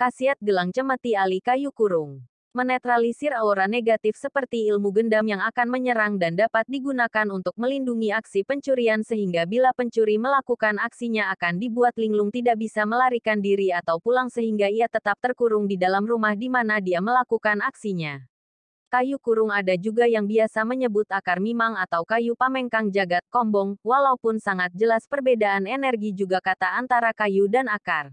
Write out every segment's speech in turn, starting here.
Khasiat gelang cemeti ali kayu kurung. Menetralisir aura negatif seperti ilmu gendam yang akan menyerang dan dapat digunakan untuk melindungi aksi pencurian sehingga bila pencuri melakukan aksinya akan dibuat linglung tidak bisa melarikan diri atau pulang sehingga ia tetap terkurung di dalam rumah di mana dia melakukan aksinya kayu kurung ada juga yang biasa menyebut akar mimang atau kayu pamengkang jagat kombong, walaupun sangat jelas perbedaan energi juga kata antara kayu dan akar.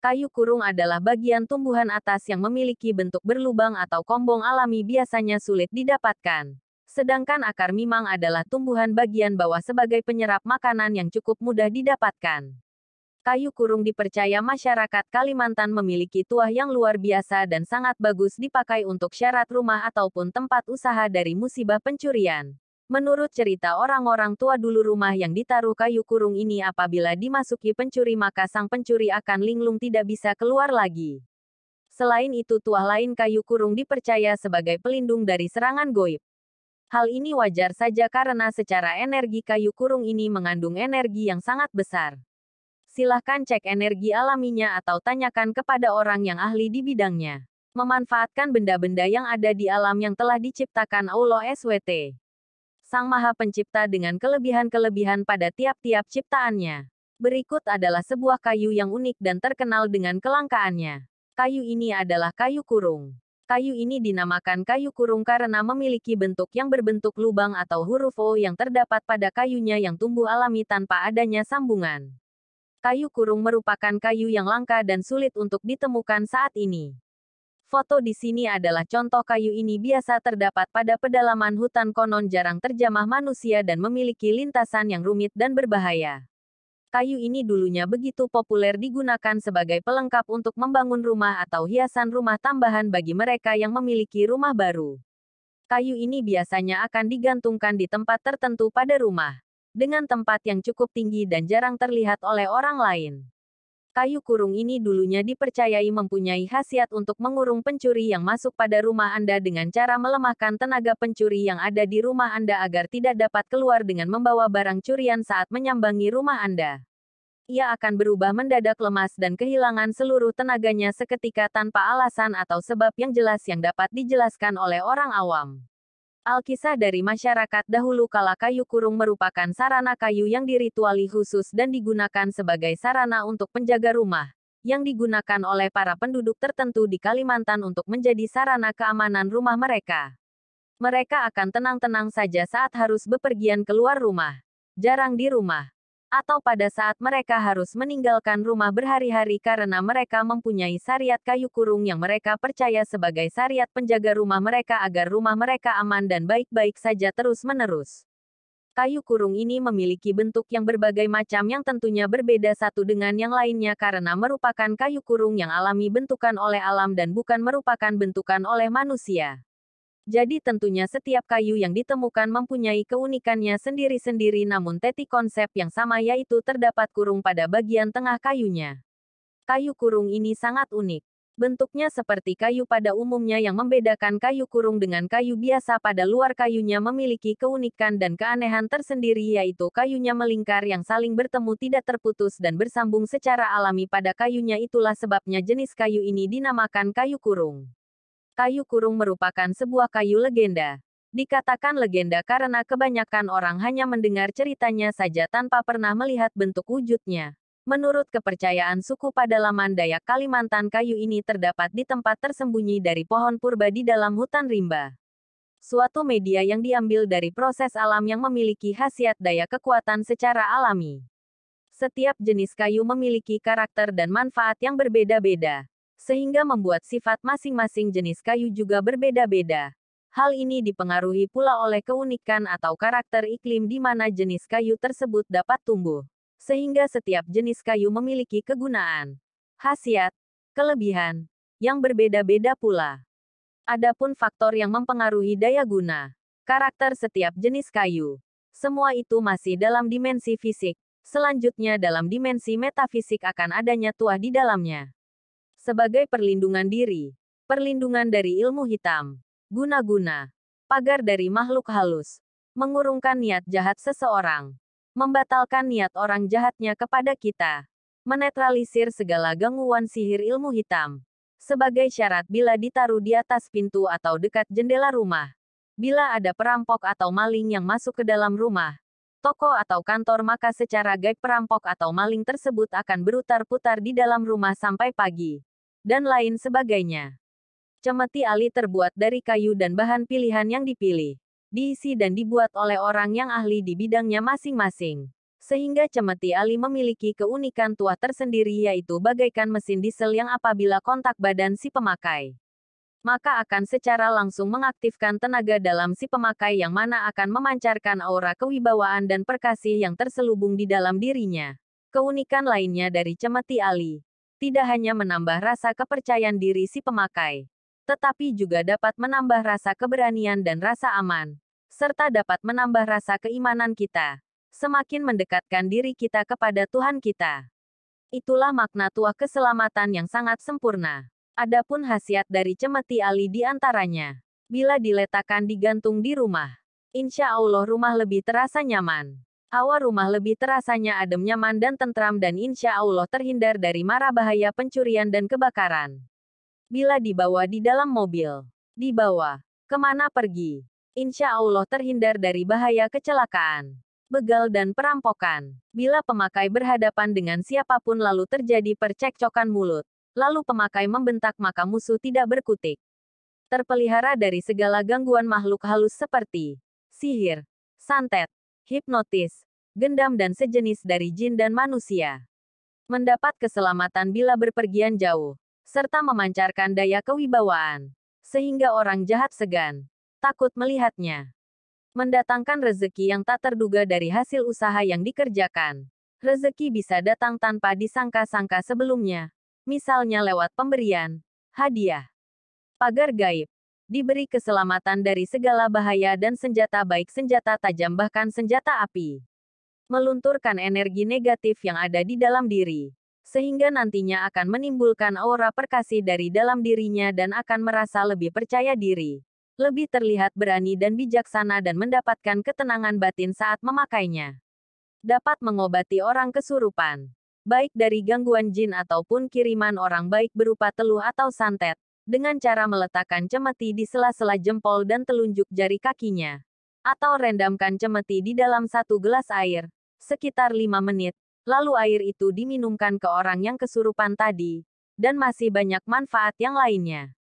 Kayu kurung adalah bagian tumbuhan atas yang memiliki bentuk berlubang atau kombong alami biasanya sulit didapatkan. Sedangkan akar mimang adalah tumbuhan bagian bawah sebagai penyerap makanan yang cukup mudah didapatkan. Kayu kurung dipercaya masyarakat Kalimantan memiliki tuah yang luar biasa dan sangat bagus dipakai untuk syarat rumah ataupun tempat usaha dari musibah pencurian. Menurut cerita orang-orang tua dulu rumah yang ditaruh kayu kurung ini apabila dimasuki pencuri maka sang pencuri akan linglung tidak bisa keluar lagi. Selain itu tuah lain kayu kurung dipercaya sebagai pelindung dari serangan goib. Hal ini wajar saja karena secara energi kayu kurung ini mengandung energi yang sangat besar. Silahkan cek energi alaminya atau tanyakan kepada orang yang ahli di bidangnya. Memanfaatkan benda-benda yang ada di alam yang telah diciptakan Allah SWT. Sang Maha Pencipta dengan kelebihan-kelebihan pada tiap-tiap ciptaannya. Berikut adalah sebuah kayu yang unik dan terkenal dengan kelangkaannya. Kayu ini adalah kayu kurung. Kayu ini dinamakan kayu kurung karena memiliki bentuk yang berbentuk lubang atau huruf O yang terdapat pada kayunya yang tumbuh alami tanpa adanya sambungan. Kayu kurung merupakan kayu yang langka dan sulit untuk ditemukan saat ini. Foto di sini adalah contoh kayu ini biasa terdapat pada pedalaman hutan konon jarang terjamah manusia dan memiliki lintasan yang rumit dan berbahaya. Kayu ini dulunya begitu populer digunakan sebagai pelengkap untuk membangun rumah atau hiasan rumah tambahan bagi mereka yang memiliki rumah baru. Kayu ini biasanya akan digantungkan di tempat tertentu pada rumah, dengan tempat yang cukup tinggi dan jarang terlihat oleh orang lain. Kayu kurung ini dulunya dipercayai mempunyai khasiat untuk mengurung pencuri yang masuk pada rumah Anda dengan cara melemahkan tenaga pencuri yang ada di rumah Anda agar tidak dapat keluar dengan membawa barang curian saat menyambangi rumah Anda. Ia akan berubah mendadak lemas dan kehilangan seluruh tenaganya seketika tanpa alasan atau sebab yang jelas yang dapat dijelaskan oleh orang awam. Alkisah dari masyarakat dahulu kala kayu kurung merupakan sarana kayu yang dirituali khusus dan digunakan sebagai sarana untuk penjaga rumah, yang digunakan oleh para penduduk tertentu di Kalimantan untuk menjadi sarana keamanan rumah mereka. Mereka akan tenang-tenang saja saat harus bepergian keluar rumah. Jarang di rumah atau pada saat mereka harus meninggalkan rumah berhari-hari karena mereka mempunyai syariat kayu kurung yang mereka percaya sebagai syariat penjaga rumah mereka agar rumah mereka aman dan baik-baik saja terus-menerus. Kayu kurung ini memiliki bentuk yang berbagai macam yang tentunya berbeda satu dengan yang lainnya karena merupakan kayu kurung yang alami bentukan oleh alam dan bukan merupakan bentukan oleh manusia. Jadi tentunya setiap kayu yang ditemukan mempunyai keunikannya sendiri-sendiri namun teti konsep yang sama yaitu terdapat kurung pada bagian tengah kayunya. Kayu kurung ini sangat unik. Bentuknya seperti kayu pada umumnya yang membedakan kayu kurung dengan kayu biasa pada luar kayunya memiliki keunikan dan keanehan tersendiri yaitu kayunya melingkar yang saling bertemu tidak terputus dan bersambung secara alami pada kayunya itulah sebabnya jenis kayu ini dinamakan kayu kurung. Kayu kurung merupakan sebuah kayu legenda. Dikatakan legenda karena kebanyakan orang hanya mendengar ceritanya saja tanpa pernah melihat bentuk wujudnya. Menurut kepercayaan suku pada laman Dayak Kalimantan kayu ini terdapat di tempat tersembunyi dari pohon purba di dalam hutan rimba suatu media yang diambil dari proses alam yang memiliki khasiat daya kekuatan secara alami. Setiap jenis kayu memiliki karakter dan manfaat yang berbeda-beda sehingga membuat sifat masing-masing jenis kayu juga berbeda-beda. Hal ini dipengaruhi pula oleh keunikan atau karakter iklim di mana jenis kayu tersebut dapat tumbuh, sehingga setiap jenis kayu memiliki kegunaan, khasiat, kelebihan, yang berbeda-beda pula. Adapun faktor yang mempengaruhi daya guna, karakter setiap jenis kayu, semua itu masih dalam dimensi fisik. Selanjutnya dalam dimensi metafisik akan adanya tuah di dalamnya sebagai perlindungan diri, perlindungan dari ilmu hitam, guna-guna, pagar dari makhluk halus, mengurungkan niat jahat seseorang, membatalkan niat orang jahatnya kepada kita, menetralisir segala gangguan sihir ilmu hitam, sebagai syarat bila ditaruh di atas pintu atau dekat jendela rumah, bila ada perampok atau maling yang masuk ke dalam rumah, toko atau kantor maka secara gaib perampok atau maling tersebut akan berutar-putar di dalam rumah sampai pagi dan lain sebagainya. Cemeti Ali terbuat dari kayu dan bahan pilihan yang dipilih, diisi dan dibuat oleh orang yang ahli di bidangnya masing-masing. Sehingga cemeti Ali memiliki keunikan tua tersendiri yaitu bagaikan mesin diesel yang apabila kontak badan si pemakai, maka akan secara langsung mengaktifkan tenaga dalam si pemakai yang mana akan memancarkan aura kewibawaan dan perkasih yang terselubung di dalam dirinya. Keunikan lainnya dari cemeti Ali tidak hanya menambah rasa kepercayaan diri si pemakai, tetapi juga dapat menambah rasa keberanian dan rasa aman, serta dapat menambah rasa keimanan kita, semakin mendekatkan diri kita kepada Tuhan kita. Itulah makna tuah keselamatan yang sangat sempurna. Adapun khasiat dari cemeti ali di antaranya, bila diletakkan digantung di rumah, insya Allah rumah lebih terasa nyaman. Hawa rumah lebih terasanya adem nyaman dan tentram dan insya Allah terhindar dari mara bahaya pencurian dan kebakaran. Bila dibawa di dalam mobil, dibawa kemana pergi, insya Allah terhindar dari bahaya kecelakaan, begal dan perampokan. Bila pemakai berhadapan dengan siapapun lalu terjadi percekcokan mulut, lalu pemakai membentak maka musuh tidak berkutik. Terpelihara dari segala gangguan makhluk halus seperti sihir, santet, hipnotis, gendam dan sejenis dari jin dan manusia. Mendapat keselamatan bila berpergian jauh, serta memancarkan daya kewibawaan, sehingga orang jahat segan, takut melihatnya. Mendatangkan rezeki yang tak terduga dari hasil usaha yang dikerjakan. Rezeki bisa datang tanpa disangka-sangka sebelumnya, misalnya lewat pemberian, hadiah, pagar gaib, diberi keselamatan dari segala bahaya dan senjata baik senjata tajam bahkan senjata api. Melunturkan energi negatif yang ada di dalam diri. Sehingga nantinya akan menimbulkan aura perkasih dari dalam dirinya dan akan merasa lebih percaya diri. Lebih terlihat berani dan bijaksana dan mendapatkan ketenangan batin saat memakainya. Dapat mengobati orang kesurupan baik dari gangguan jin ataupun kiriman orang baik berupa teluh atau santet, dengan cara meletakkan cemeti di sela-sela jempol dan telunjuk jari kakinya. Atau rendamkan cemeti di dalam satu gelas air, sekitar lima menit, lalu air itu diminumkan ke orang yang kesurupan tadi, dan masih banyak manfaat yang lainnya.